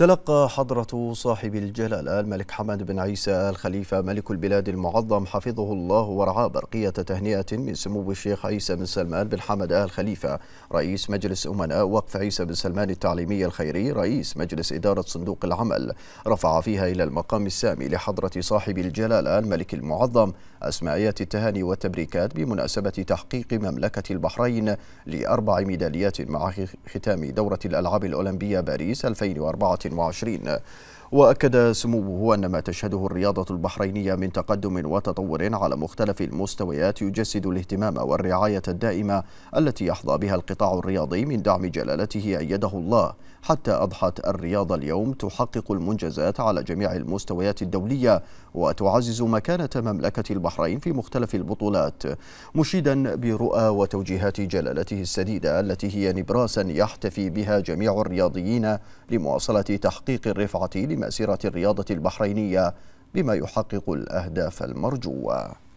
تلقى حضرة صاحب الجلالة الملك حمد بن عيسى آل خليفة ملك البلاد المعظم حفظه الله ورعاه برقية تهنئة من سمو الشيخ عيسى بن سلمان بن حمد آل خليفة رئيس مجلس أمناء وقف عيسى بن سلمان التعليمي الخيري رئيس مجلس إدارة صندوق العمل رفع فيها إلى المقام السامي لحضرة صاحب الجلالة الملك المعظم أسمائيات التهاني والتبريكات بمناسبة تحقيق مملكة البحرين لأربع ميداليات مع ختام دورة الألعاب الأولمبية باريس 2024 2020 وأكد سموه أن ما تشهده الرياضة البحرينية من تقدم وتطور على مختلف المستويات يجسد الاهتمام والرعاية الدائمة التي يحظى بها القطاع الرياضي من دعم جلالته أيده الله حتى أضحت الرياضة اليوم تحقق المنجزات على جميع المستويات الدولية وتعزز مكانة مملكة البحرين في مختلف البطولات مشيدا برؤى وتوجيهات جلالته السديدة التي هي نبراسا يحتفي بها جميع الرياضيين لمواصلة تحقيق الرفعة مسيرة الرياضة البحرينية بما يحقق الأهداف المرجوة